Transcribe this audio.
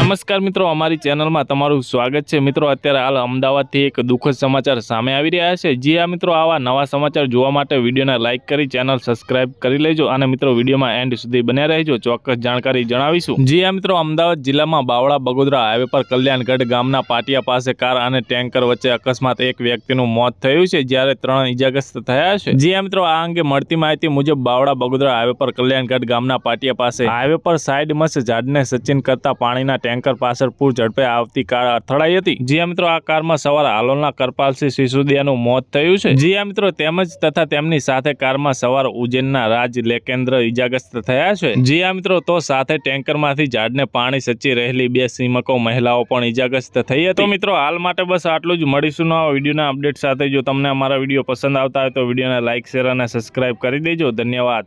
નમસ્કાર મિત્રો અમારી ચેનલમાં તમારું સ્વાગત છે મિત્રો અત્યારે હાલ અમદાવાદથી એક દુઃખદ સમાચાર સામે આવી રહ્યા છે જે આ મિત્રો આવા નવા સમાચાર જોવા માટે વિડીયોને લાઇક કરી ચેનલ સબસ્ક્રાઇબ કરી લેજો અને મિત્રો વિડીયોમાં એન્ડ સુધી બન્યા રહેજો ચોક્કસ જાણકારી જણાવીશું જે આ મિત્રો અમદાવાદ જિલ્લામાં બાવળા બગોદરા હાઈવે પર કલ્યાણગઢ ગામના પાટિયા પાસે કાર અને ટેન્કર વચ્ચે અકસ્માત એક વ્યક્તિનું મોત થયું છે જ્યારે ત્રણ ઇજાગ્રસ્ત થયા છે જે આ મિત્રો આ અંગે મળતી માહિતી મુજબ બાવળા બગોદરા હાઈવે પર કલ્યાણગઢ ગામના પાટિયા પાસે હાઈવે પર સાઈડ મસ્ત ઝાડને સચિન કરતા પાણીના ટેન્કર પાછળ પૂર ઝડપે આવતી કાર અથડાઈ હતી જ્યાં મિત્રો આ કારમાં સવાર હાલોલના કરપાલસિંહ સિસોદિયાનું મોત થયું છે જ્યાં મિત્રો તેમજ તથા તેમની સાથે કારમાં સવાર ઉજ્જૈનના રાજ લેકેન્દ્ર ઇજાગ્રસ્ત થયા છે જ્યાં મિત્રો તો સાથે ટેન્કરમાંથી ઝાડને પાણી સચી રહેલી બે સીમકો મહિલાઓ પણ ઇજાગ્રસ્ત થઈ હતી મિત્રો હાલ માટે બસ આટલું જ મળીશું નવા વિડીયોના અપડેટ સાથે જો તમને અમારા વિડીયો પસંદ આવતા હોય તો વિડીયોને લાઇક શેર અને સબસ્ક્રાઇબ કરી દેજો ધન્યવાદ